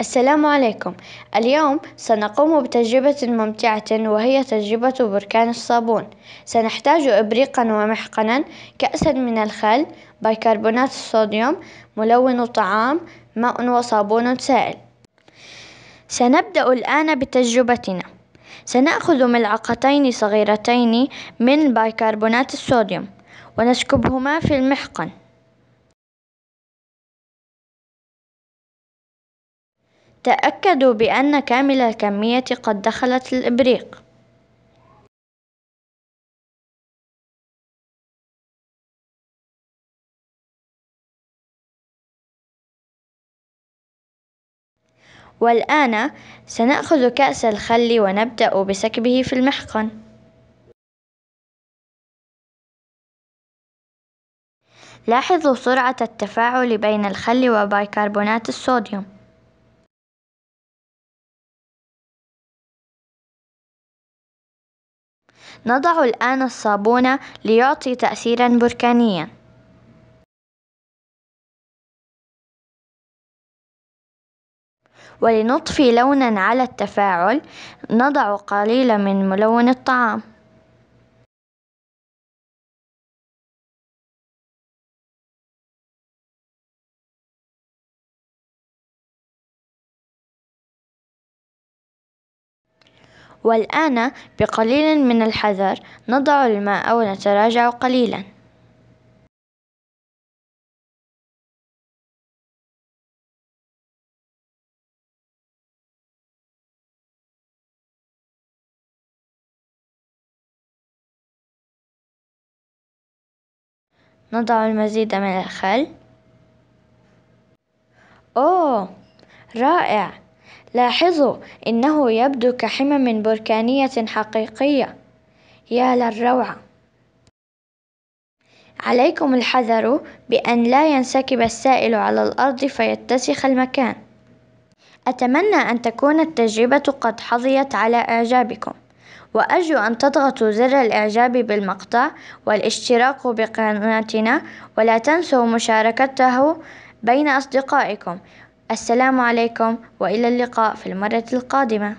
السلام عليكم اليوم سنقوم بتجربة ممتعة وهي تجربة بركان الصابون سنحتاج إبريقا ومحقنا كأسا من الخل بيكربونات الصوديوم ملون طعام ماء وصابون سائل سنبدأ الآن بتجربتنا سنأخذ ملعقتين صغيرتين من بيكربونات الصوديوم ونسكبهما في المحقن تأكدوا بأن كامل الكمية قد دخلت الإبريق. والآن سنأخذ كأس الخل ونبدأ بسكبه في المحقن لاحظوا سرعة التفاعل بين الخل وبيكربونات الصوديوم نضع الآن الصابون ليعطي تأثيرا بركانيا ولنطفي لونا على التفاعل نضع قليلا من ملون الطعام والآن بقليل من الحذر نضع الماء ونتراجع قليلا نضع المزيد من الخل أوه رائع لاحظوا إنه يبدو كحمم بركانية حقيقية يا للروعة عليكم الحذر بأن لا ينسكب السائل على الأرض فيتسخ المكان أتمنى أن تكون التجربة قد حظيت على إعجابكم وأرجو أن تضغطوا زر الإعجاب بالمقطع والاشتراك بقناتنا ولا تنسوا مشاركته بين أصدقائكم السلام عليكم والى اللقاء في المره القادمه